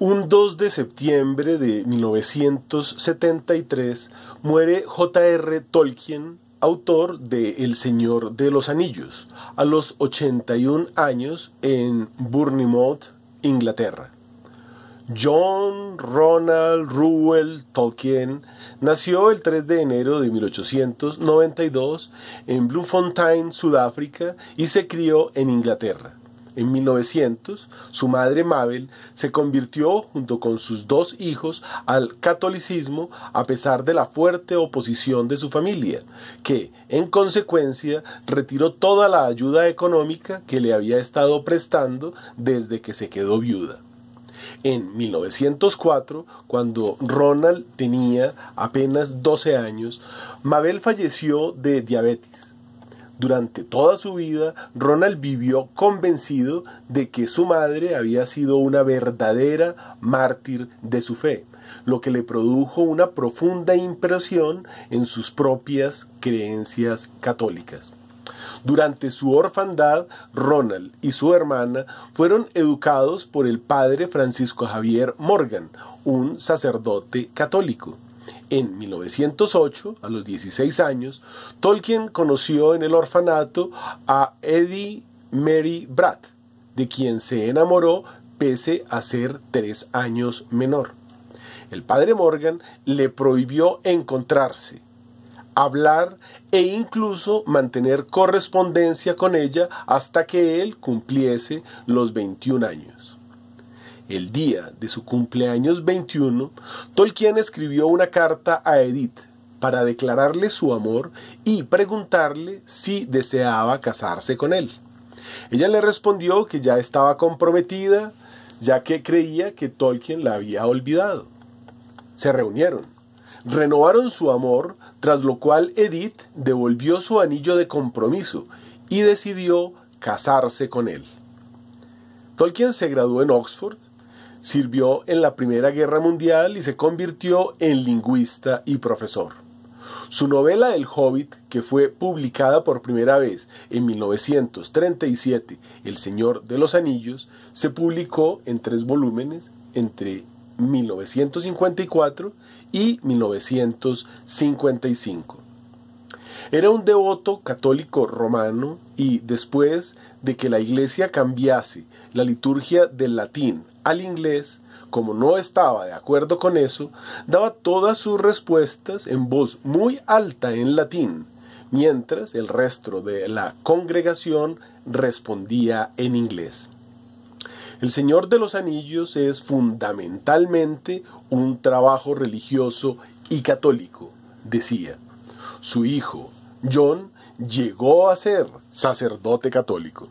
Un 2 de septiembre de 1973 muere J.R. Tolkien, autor de El Señor de los Anillos, a los 81 años en Bournemouth, Inglaterra. John Ronald Reuel Tolkien nació el 3 de enero de 1892 en Bloemfontein, Sudáfrica, y se crió en Inglaterra. En 1900, su madre Mabel se convirtió, junto con sus dos hijos, al catolicismo a pesar de la fuerte oposición de su familia, que, en consecuencia, retiró toda la ayuda económica que le había estado prestando desde que se quedó viuda. En 1904, cuando Ronald tenía apenas 12 años, Mabel falleció de diabetes. Durante toda su vida, Ronald vivió convencido de que su madre había sido una verdadera mártir de su fe, lo que le produjo una profunda impresión en sus propias creencias católicas. Durante su orfandad, Ronald y su hermana fueron educados por el padre Francisco Javier Morgan, un sacerdote católico. En 1908, a los 16 años, Tolkien conoció en el orfanato a Eddie Mary Bratt, de quien se enamoró pese a ser tres años menor. El padre Morgan le prohibió encontrarse, hablar e incluso mantener correspondencia con ella hasta que él cumpliese los 21 años. El día de su cumpleaños 21, Tolkien escribió una carta a Edith para declararle su amor y preguntarle si deseaba casarse con él. Ella le respondió que ya estaba comprometida, ya que creía que Tolkien la había olvidado. Se reunieron, renovaron su amor, tras lo cual Edith devolvió su anillo de compromiso y decidió casarse con él. Tolkien se graduó en Oxford, Sirvió en la Primera Guerra Mundial y se convirtió en lingüista y profesor. Su novela El Hobbit, que fue publicada por primera vez en 1937, El Señor de los Anillos, se publicó en tres volúmenes entre 1954 y 1955. Era un devoto católico romano y después de que la Iglesia cambiase la liturgia del latín al inglés, como no estaba de acuerdo con eso, daba todas sus respuestas en voz muy alta en latín, mientras el resto de la congregación respondía en inglés. El Señor de los Anillos es fundamentalmente un trabajo religioso y católico, decía. Su hijo, John, llegó a ser sacerdote católico.